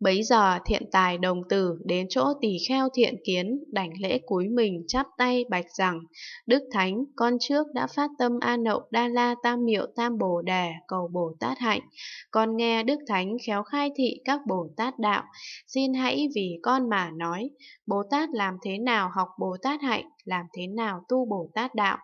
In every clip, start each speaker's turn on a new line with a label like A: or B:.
A: Bấy giờ thiện tài đồng tử đến chỗ tỳ kheo thiện kiến, đảnh lễ cúi mình chắp tay bạch rằng, Đức Thánh, con trước đã phát tâm A Nậu Đa La Tam Miệu Tam Bồ Đề cầu Bồ Tát hạnh. Con nghe Đức Thánh khéo khai thị các Bồ Tát đạo, xin hãy vì con mà nói, Bồ Tát làm thế nào học Bồ Tát hạnh, làm thế nào tu Bồ Tát Đạo.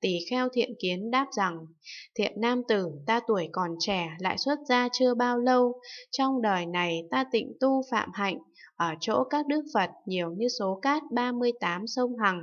A: Tỳ kheo thiện kiến đáp rằng, thiện nam tử ta tuổi còn trẻ lại xuất gia chưa bao lâu, trong đời này ta tịnh tu phạm hạnh, ở chỗ các đức Phật nhiều như số cát 38 sông Hằng,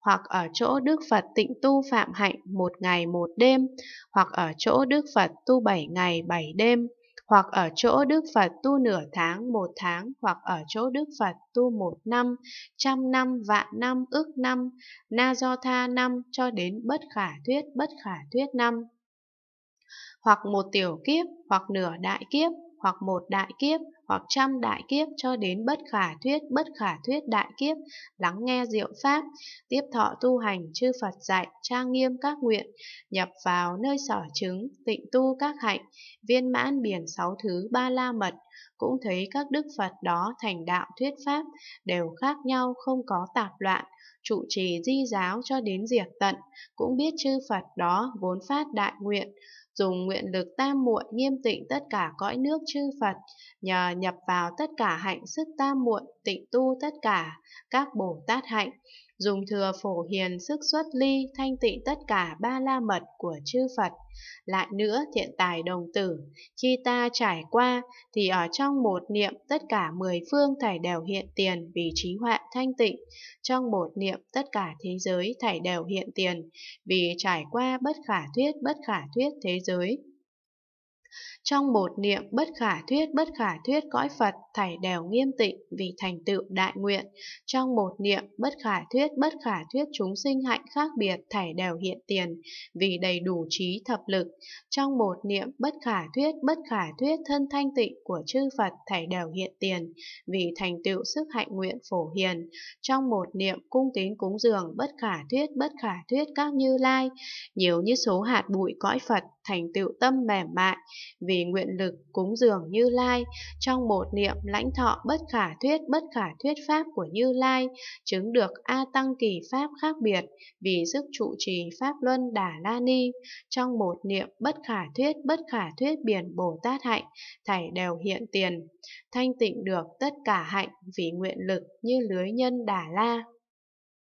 A: hoặc ở chỗ Đức Phật tịnh tu phạm hạnh một ngày một đêm, hoặc ở chỗ Đức Phật tu bảy ngày bảy đêm, hoặc ở chỗ Đức Phật tu nửa tháng, một tháng, hoặc ở chỗ Đức Phật tu một năm, trăm năm, vạn năm, ước năm, na do tha năm, cho đến bất khả thuyết, bất khả thuyết năm. Hoặc một tiểu kiếp, hoặc nửa đại kiếp, hoặc một đại kiếp, hoặc trăm đại kiếp cho đến bất khả thuyết bất khả thuyết đại kiếp, lắng nghe diệu pháp, tiếp thọ tu hành chư Phật dạy, trang nghiêm các nguyện, nhập vào nơi sở chứng, tịnh tu các hạnh, viên mãn biển sáu thứ ba la mật, cũng thấy các đức Phật đó thành đạo thuyết pháp, đều khác nhau không có tạp loạn, trụ trì di giáo cho đến diệt tận, cũng biết chư Phật đó vốn phát đại nguyện, dùng nguyện lực tam muội nghiêm tịnh tất cả cõi nước chư Phật, nhờ nhập vào tất cả hạnh sức tam muộn tịnh tu tất cả các bồ tát hạnh dùng thừa phổ hiền sức xuất ly thanh tịnh tất cả ba la mật của chư Phật. Lại nữa thiện tài đồng tử, khi ta trải qua thì ở trong một niệm tất cả mười phương thảy đều hiện tiền vì trí huệ thanh tịnh, trong một niệm tất cả thế giới thảy đều hiện tiền vì trải qua bất khả thuyết bất khả thuyết thế giới. Trong một niệm bất khả thuyết bất khả thuyết cõi Phật thảy đều nghiêm tịnh vì thành tựu đại nguyện. Trong một niệm bất khả thuyết bất khả thuyết chúng sinh hạnh khác biệt thảy đều hiện tiền vì đầy đủ trí thập lực. Trong một niệm bất khả thuyết bất khả thuyết thân thanh tịnh của chư Phật thảy đều hiện tiền vì thành tựu sức hạnh nguyện phổ hiền. Trong một niệm cung tín cúng dường bất khả thuyết bất khả thuyết các như lai, nhiều như số hạt bụi cõi Phật thành tựu tâm mềm mại, vì nguyện lực cúng dường Như Lai, trong một niệm lãnh thọ bất khả thuyết bất khả thuyết pháp của Như Lai, chứng được A Tăng Kỳ Pháp khác biệt, vì sức trụ trì Pháp Luân Đà La Ni, trong một niệm bất khả thuyết bất khả thuyết biển Bồ Tát hạnh, thảy đều hiện tiền, thanh tịnh được tất cả hạnh vì nguyện lực như lưới nhân Đà La.